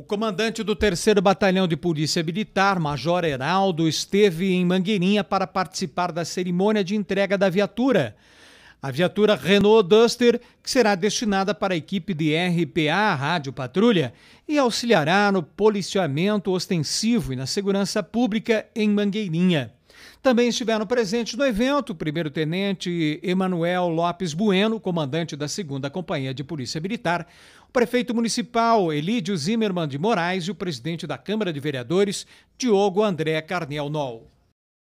O comandante do 3 Batalhão de Polícia Militar, Major Heraldo, esteve em Mangueirinha para participar da cerimônia de entrega da viatura. A viatura Renault Duster, que será destinada para a equipe de RPA, Rádio Patrulha, e auxiliará no policiamento ostensivo e na segurança pública em Mangueirinha. Também estiveram presentes no evento o primeiro-tenente Emanuel Lopes Bueno, comandante da 2 Companhia de Polícia Militar, o prefeito municipal Elídio Zimmermann de Moraes e o presidente da Câmara de Vereadores, Diogo André Carnel Nol.